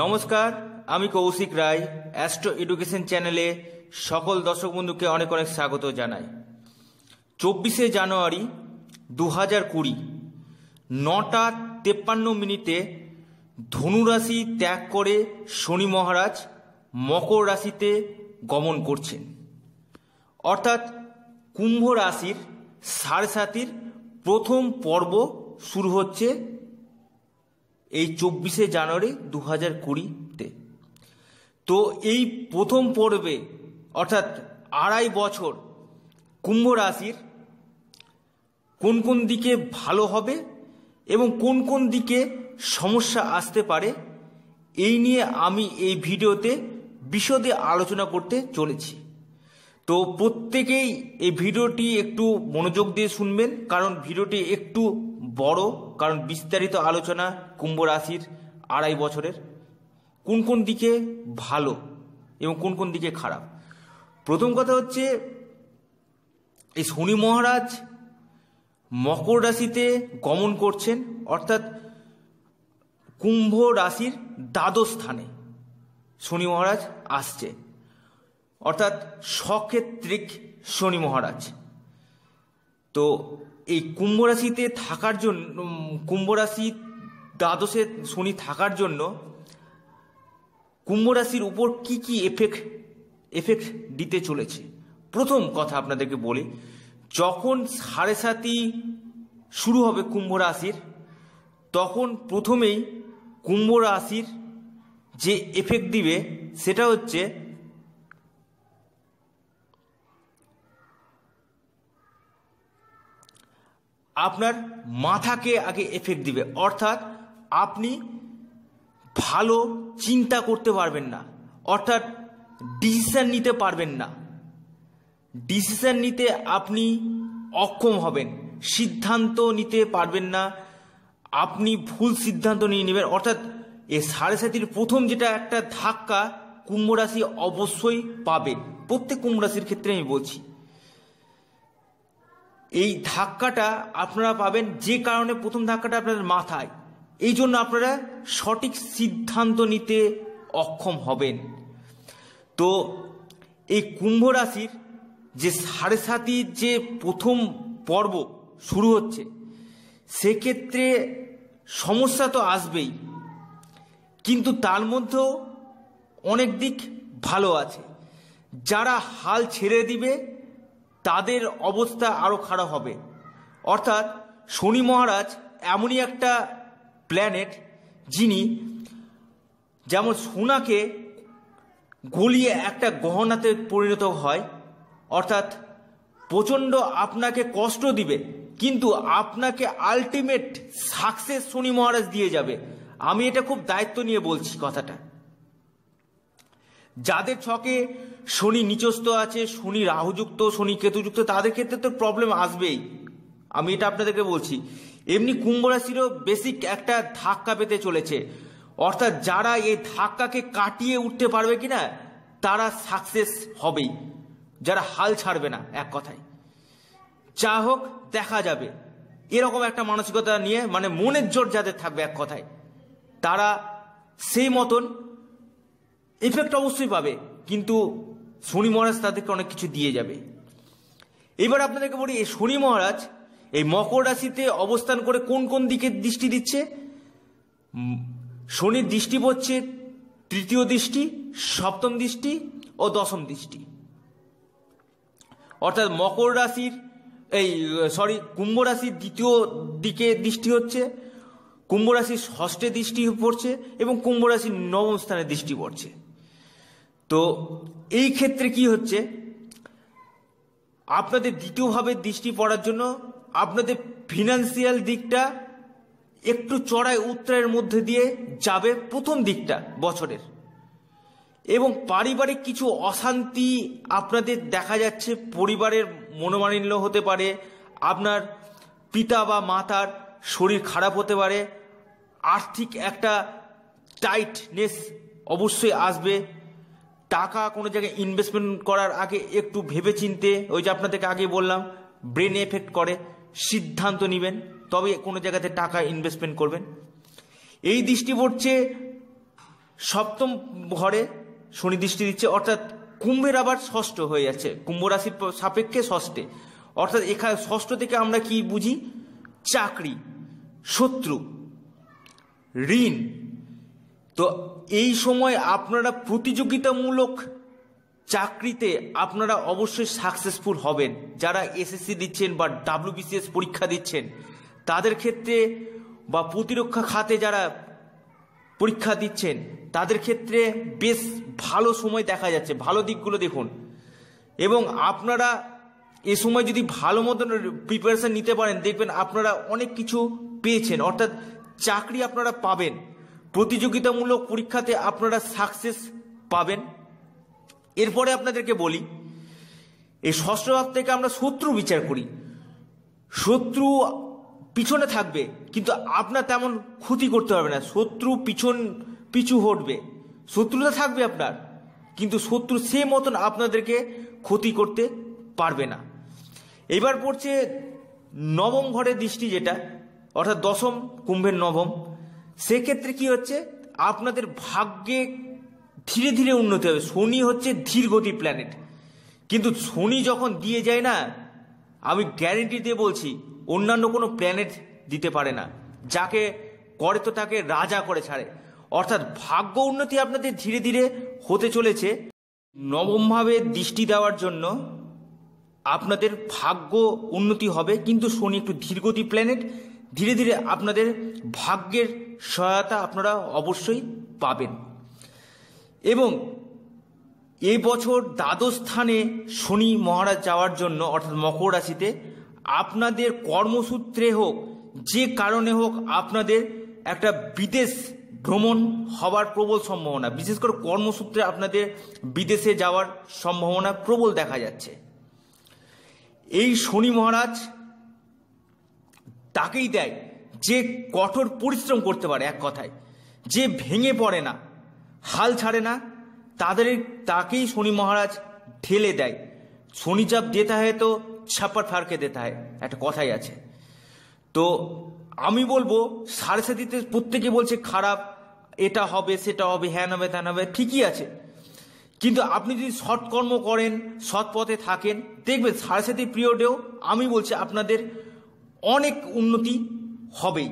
নমস্কার আমি কৌশিক রায় astro education চ্যানেলে সকল দর্শক বন্ধুকে অনেক অনেক স্বাগত জানাই চব্বিশে জানুয়ারি দু হাজার কুড়ি নটা তেপ্পান্ন মিনিটে ধনুরাশি ত্যাগ করে শনি মহারাজ মকর রাশিতে গমন করছেন অর্থাৎ কুম্ভ রাশির সাড়ে সাতির প্রথম পর্ব শুরু হচ্ছে এই চব্বিশে জানুয়ারি দু হাজার কুড়িতে তো এই প্রথম পর্বে অর্থাৎ আড়াই বছর কুম্ভ রাশির কোন কোন দিকে ভালো হবে এবং কোন কোন দিকে সমস্যা আসতে পারে এই নিয়ে আমি এই ভিডিওতে বিশদে আলোচনা করতে চলেছি তো প্রত্যেকেই এই ভিডিওটি একটু মনোযোগ দিয়ে শুনবেন কারণ ভিডিওটি একটু বড় কারণ বিস্তারিত আলোচনা কুম্ভ রাশির আড়াই বছরের কোন কোন দিকে ভালো এবং কোন কোন দিকে খারাপ প্রথম কথা হচ্ছে এই শনি মহারাজ মকর রাশিতে গমন করছেন অর্থাৎ কুম্ভ রাশির দ্বাদশ স্থানে শনি মহারাজ আসছে অর্থাৎ সক্ষেত্রিক শনি মহারাজ তো এই কুম্ভ রাশিতে থাকার জন্য কুম্ভ রাশি দ্বাদশে শনি থাকার জন্য কুম্ভ রাশির উপর কি কি এফেক্ট এফেক্ট দিতে চলেছে প্রথম কথা আপনাদেরকে বলি যখন সাড়ে সাতি শুরু হবে কুম্ভ রাশির তখন প্রথমেই কুম্ভ রাশির যে এফেক্ট দিবে সেটা হচ্ছে আপনার মাথাকে আগে এফেক্ট দিবে অর্থাৎ আপনি ভালো চিন্তা করতে পারবেন না অর্থাৎ ডিসিশান নিতে পারবেন না ডিসিশান নিতে আপনি অক্ষম হবেন সিদ্ধান্ত নিতে পারবেন না আপনি ভুল সিদ্ধান্ত নিয়ে নেবেন অর্থাৎ এ সাড়ে সাতির প্রথম যেটা একটা ধাক্কা কুম্ভ রাশি অবশ্যই পাবে প্রত্যেক কুম্ভ রাশির ক্ষেত্রে আমি বলছি এই ধাক্কাটা আপনারা পাবেন যে কারণে প্রথম ধাক্কাটা আপনাদের মাথায় এই জন্য আপনারা সঠিক সিদ্ধান্ত নিতে অক্ষম হবেন তো এই কুম্ভ রাশির যে সাড়ে সাতির যে প্রথম পর্ব শুরু হচ্ছে সেক্ষেত্রে সমস্যা তো আসবেই কিন্তু তার মধ্যেও অনেক দিক ভালো আছে যারা হাল ছেড়ে দিবে তাদের অবস্থা আরও খারাপ হবে অর্থাৎ শনি মহারাজ এমনই একটা প্ল্যানেট যিনি যেমন সোনাকে গলিয়ে একটা গহনাতে পরিণত হয় অর্থাৎ প্রচণ্ড আপনাকে কষ্ট দিবে কিন্তু আপনাকে আলটিমেট সাকসেস শনি মহারাজ দিয়ে যাবে আমি এটা খুব দায়িত্ব নিয়ে বলছি কথাটা যাদের ছকে শনি নিচস্ত আছে শনি রাহুযুক্ত শনি কেতুযুক্ত তাদের ক্ষেত্রে তো প্রবলেম আসবেই আমি এটা আপনাদেরকে বলছি এমনি কুম্ভ রাশিরও বেসিক একটা ধাক্কা পেতে চলেছে অর্থাৎ যারা এই ধাক্কাকে কাটিয়ে উঠতে পারবে কিনা তারা সাকসেস হবেই যারা হাল ছাড়বে না এক কথায় যা হোক দেখা যাবে এরকম একটা মানসিকতা নিয়ে মানে মনের জোর যাদের থাকবে এক কথায় তারা সেই মতন এফেক্ট অবশ্যই পাবে কিন্তু শনি মহারাজ তাদেরকে অনেক কিছু দিয়ে যাবে এবার আপনাদেরকে বলি এই শনি মহারাজ এই মকর রাশিতে অবস্থান করে কোন কোন দিকে দৃষ্টি দিচ্ছে শনির দৃষ্টি পড়ছে তৃতীয় দৃষ্টি সপ্তম দৃষ্টি ও দশম দৃষ্টি অর্থাৎ মকর রাশির এই সরি কুম্ভ রাশির দ্বিতীয় দিকে দৃষ্টি হচ্ছে কুম্ভ রাশির ষষ্ঠে দৃষ্টি পড়ছে এবং কুম্ভ রাশির নবম স্থানে দৃষ্টি পড়ছে তো এই ক্ষেত্রে কি হচ্ছে আপনাদের দ্বিতীয়ভাবে দৃষ্টি পড়ার জন্য আপনাদের ফিনান্সিয়াল দিকটা একটু চড়াই উত্তরের মধ্যে দিয়ে যাবে প্রথম দিকটা বছরের এবং পারিবারিক কিছু অশান্তি আপনাদের দেখা যাচ্ছে পরিবারের মনোমালিন্য হতে পারে আপনার পিতা বা মাতার শরীর খারাপ হতে পারে আর্থিক একটা টাইটনেস অবশ্যই আসবে টাকা কোনো জায়গায় ইনভেস্টমেন্ট করার আগে একটু ভেবে চিনতে ওই যে আপনাদেরকে আগে বললাম ব্রেন এফেক্ট করে সিদ্ধান্ত নেবেন তবে কোনো জায়গাতে টাকা ইনভেস্টমেন্ট করবেন এই দৃষ্টি পড়ছে সপ্তম ঘরে শনি দৃষ্টি দিচ্ছে অর্থাৎ কুম্ভের আবার ষষ্ঠ হয়ে যাচ্ছে কুম্ভ রাশির সাপেক্ষে ষষ্ঠে অর্থাৎ এখানে ষষ্ঠ থেকে আমরা কি বুঝি চাকরি শত্রু ঋণ তো এই সময় আপনারা প্রতিযোগিতামূলক চাকরিতে আপনারা অবশ্যই সাকসেসফুল হবেন যারা এসএসসি দিচ্ছেন বা ডাব্লিউবিসিএস পরীক্ষা দিচ্ছেন তাদের ক্ষেত্রে বা প্রতিরক্ষা খাতে যারা পরীক্ষা দিচ্ছেন তাদের ক্ষেত্রে বেশ ভালো সময় দেখা যাচ্ছে ভালো দিকগুলো দেখুন এবং আপনারা এ সময় যদি ভালো মতন প্রিপারেশান নিতে পারেন দেখবেন আপনারা অনেক কিছু পেয়েছেন অর্থাৎ চাকরি আপনারা পাবেন প্রতিযোগিতামূলক পরীক্ষাতে আপনারা সাকসেস পাবেন এরপরে আপনাদেরকে বলি এই ষষ্ঠ ভাগ থেকে আমরা শত্রু বিচার করি শত্রু পিছনে থাকবে কিন্তু আপনার তেমন ক্ষতি করতে পারবে না শত্রু পিছন পিছু হটবে শত্রুতা থাকবে আপনার কিন্তু শত্রু সে মতন আপনাদেরকে ক্ষতি করতে পারবে না এবার পড়ছে নবম ঘরে দৃষ্টি যেটা অর্থাৎ দশম কুম্ভের নবম সেক্ষেত্রে কি হচ্ছে আপনাদের ভাগ্যে ধীরে ধীরে উন্নতি হবে শনি হচ্ছে ধীর গতি প্ল্যানেট কিন্তু শনি যখন দিয়ে যায় না আমি গ্যারেন্টি দিয়ে বলছি অন্যান্য কোনো প্ল্যানেট দিতে পারে না যাকে করে তো তাকে রাজা করে ছাড়ে অর্থাৎ ভাগ্য উন্নতি আপনাদের ধীরে ধীরে হতে চলেছে নবমভাবে দৃষ্টি দেওয়ার জন্য আপনাদের ভাগ্য উন্নতি হবে কিন্তু শনি একটু ধীরগতি প্ল্যানেট ধীরে ধীরে আপনাদের ভাগ্যের সহায়তা আপনারা অবশ্যই পাবেন এবং এই বছর দ্বাদশ স্থানে শনি মহারাজ যাওয়ার জন্য অর্থাৎ মকর রাশিতে আপনাদের কর্মসূত্রে হোক যে কারণে হোক আপনাদের একটা বিদেশ ভ্রমণ হওয়ার প্রবল সম্ভাবনা বিশেষ করে কর্মসূত্রে আপনাদের বিদেশে যাওয়ার সম্ভাবনা প্রবল দেখা যাচ্ছে এই শনি মহারাজ তাকেই দেয় যে কঠোর পরিশ্রম করতে পারে এক কথায় যে ভেঙে পড়ে না হাল ছাড়ে না তাদের তাকেই শনি মহারাজ ঠেলে দেয় শনি চাপ দেতা হয় তো ছাপ্পার ফারকে দেতা হয় একটা কথাই আছে তো আমি বলবো সাড়ে সাতিতে প্রত্যেকে বলছে খারাপ এটা হবে সেটা হবে হ্যান হবে ত্যান হবে ঠিকই আছে কিন্তু আপনি যদি সৎকর্ম করেন সৎ পথে থাকেন দেখবেন সাড়ে সাতি পিরিয়ডেও আমি বলছি আপনাদের অনেক উন্নতি হবেই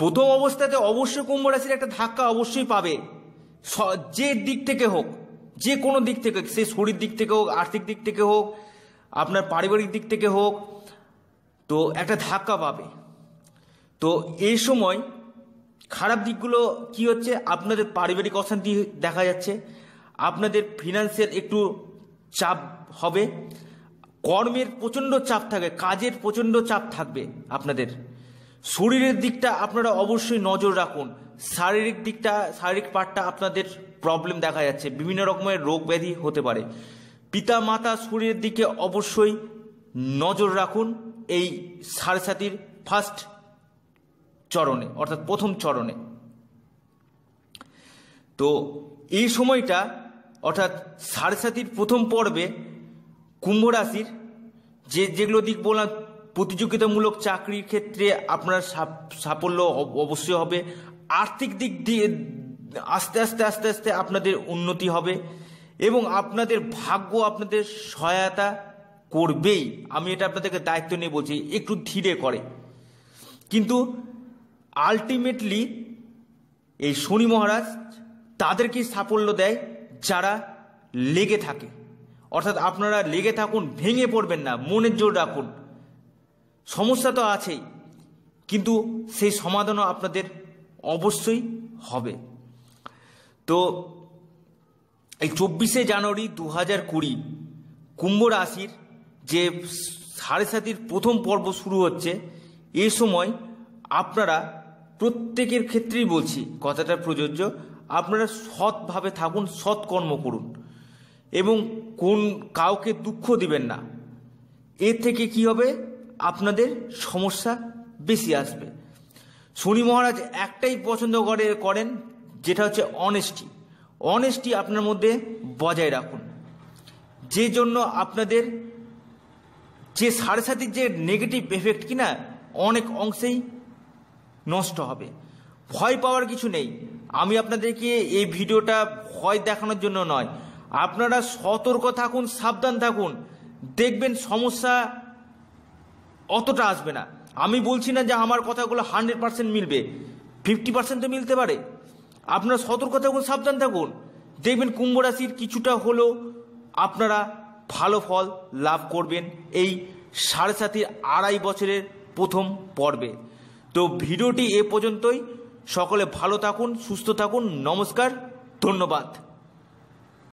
প্রথম অবস্থাতে অবশ্যই কুম্ভ রাশির একটা ধাক্কা অবশ্যই পাবে যে দিক থেকে হোক যে কোনো দিক থেকে সে শরীর দিক থেকে হোক আর্থিক দিক থেকে হোক আপনার পারিবারিক দিক থেকে হোক তো একটা ধাক্কা পাবে তো এই সময় খারাপ দিকগুলো কি হচ্ছে আপনাদের পারিবারিক অশান্তি দেখা যাচ্ছে আপনাদের ফিনান্সের একটু চাপ হবে কর্মের প্রচণ্ড চাপ থাকে কাজের প্রচণ্ড চাপ থাকবে আপনাদের শরীরের দিকটা আপনারা অবশ্যই নজর রাখুন শারীরিক দিকটা শারীরিক পার্টটা আপনাদের প্রবলেম দেখা যাচ্ছে বিভিন্ন রকমের রোগ ব্যাধি হতে পারে পিতা মাতা শরীরের দিকে অবশ্যই নজর রাখুন এই সাড়ে ফার্স্ট চরণে অর্থাৎ প্রথম চরণে তো এই সময়টা অর্থাৎ সাড়ে প্রথম পর্বে কুম্ভ রাশির যে যেগুলো দিক বললাম প্রতিযোগিতামূলক চাকরির ক্ষেত্রে আপনার সাফল্য অবশ্যই হবে আর্থিক দিক দিয়ে আস্তে আস্তে আস্তে আস্তে আপনাদের উন্নতি হবে এবং আপনাদের ভাগ্য আপনাদের সহায়তা করবেই আমি এটা আপনাদেরকে দায়িত্ব নিয়ে বলছি একটু ধীরে করে কিন্তু আলটিমেটলি এই শনি মহারাজ তাদেরকেই সাফল্য দেয় যারা লেগে থাকে অর্থাৎ আপনারা লেগে থাকুন ভেঙে পড়বেন না মনের জোর রাখুন সমস্যা তো আছেই কিন্তু সেই সমাধানও আপনাদের অবশ্যই হবে তো এই চব্বিশে জানুয়ারি দু হাজার কুড়ি কুম্ভ রাশির যে সাড়ে সাতির প্রথম পর্ব শুরু হচ্ছে এ সময় আপনারা প্রত্যেকের ক্ষেত্রেই বলছি কথাটা প্রযোজ্য আপনারা সৎভাবে থাকুন সৎকর্ম করুন এবং কোন কাউকে দুঃখ দিবেন না এর থেকে কি হবে আপনাদের সমস্যা বেশি আসবে শনি মহারাজ একটাই পছন্দ করে করেন যেটা হচ্ছে অনেস্টি অনেস্টি আপনার মধ্যে বজায় রাখুন যে জন্য আপনাদের যে সাড়ে সাথে যে নেগেটিভ এফেক্ট কিনা অনেক অংশেই নষ্ট হবে ভয় পাওয়ার কিছু নেই আমি আপনাদেরকে এই ভিডিওটা ভয় দেখানোর জন্য নয় আপনারা সতর্ক থাকুন সাবধান থাকুন দেখবেন সমস্যা অতটা আসবে না আমি বলছি না যে আমার কথাগুলো হান্ড্রেড পার্সেন্ট মিলবে ফিফটি পার্সেন্ট তো মিলতে পারে আপনারা সতর্ক থাকুন সাবধান থাকুন দেখবেন কুম্ভ রাশির কিছুটা হলেও আপনারা ভালো ফল লাভ করবেন এই সাড়ে সাথে আড়াই বছরের প্রথম পর্বে তো ভিডিওটি এ পর্যন্তই সকলে ভালো থাকুন সুস্থ থাকুন নমস্কার ধন্যবাদ